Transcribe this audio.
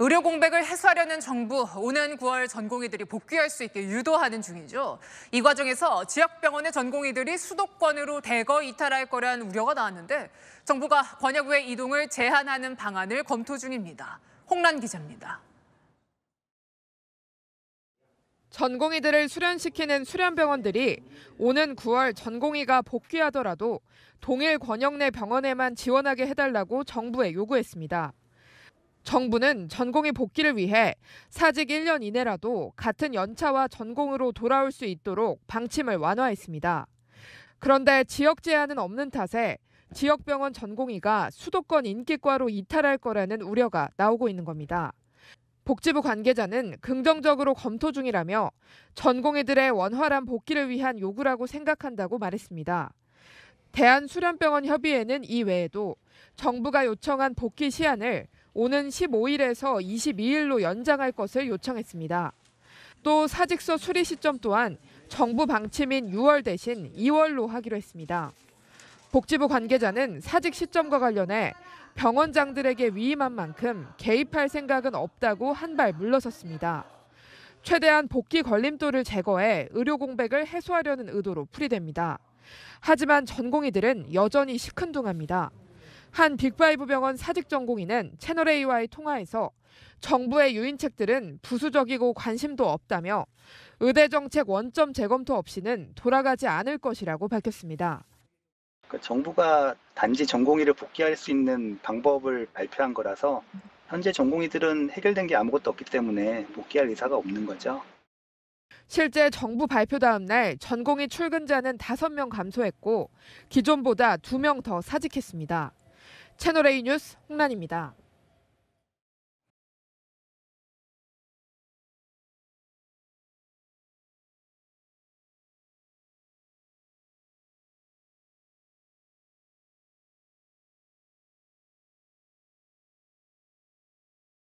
의료 공백을 해소하려는 정부, 오는 9월 전공의들이 복귀할 수 있게 유도하는 중이죠. 이 과정에서 지역병원의 전공의들이 수도권으로 대거 이탈할 거란 우려가 나왔는데 정부가 권역외 이동을 제한하는 방안을 검토 중입니다. 홍란 기자입니다. 전공의들을 수련시키는 수련병원들이 오는 9월 전공의가 복귀하더라도 동일 권역 내 병원에만 지원하게 해달라고 정부에 요구했습니다. 정부는 전공의 복귀를 위해 사직 1년 이내라도 같은 연차와 전공으로 돌아올 수 있도록 방침을 완화했습니다. 그런데 지역 제한은 없는 탓에 지역병원 전공의가 수도권 인기과로 이탈할 거라는 우려가 나오고 있는 겁니다. 복지부 관계자는 긍정적으로 검토 중이라며 전공의들의 원활한 복귀를 위한 요구라고 생각한다고 말했습니다. 대한수련병원 협의회는 이 외에도 정부가 요청한 복귀 시한을 오는 15일에서 22일로 연장할 것을 요청했습니다. 또 사직서 수리 시점 또한 정부 방침인 6월 대신 2월로 하기로 했습니다. 복지부 관계자는 사직 시점과 관련해 병원장들에게 위임한 만큼 개입할 생각은 없다고 한 발 물러섰습니다. 최대한 복귀 걸림돌을 제거해 의료 공백을 해소하려는 의도로 풀이됩니다. 하지만 전공의들은 여전히 시큰둥합니다. 한 빅파이브 병원 사직 전공인은 채널A와의 통화에서 정부의 유인책들은 부수적이고 관심도 없다며 의대 정책 원점 재검토 없이는 돌아가지 않을 것이라고 밝혔습니다. 그 정부가 단지 전공의를 복귀할 수 있는 방법을 발표한 거라서 현재 전공의들은 해결된 게 아무것도 없기 때문에 복귀할 의사가 없는 거죠. 실제 정부 발표 다음 날 전공의 출근자는 5명 감소했고 기존보다 2명 더 사직했습니다. 채널A 뉴스 홍란입니다.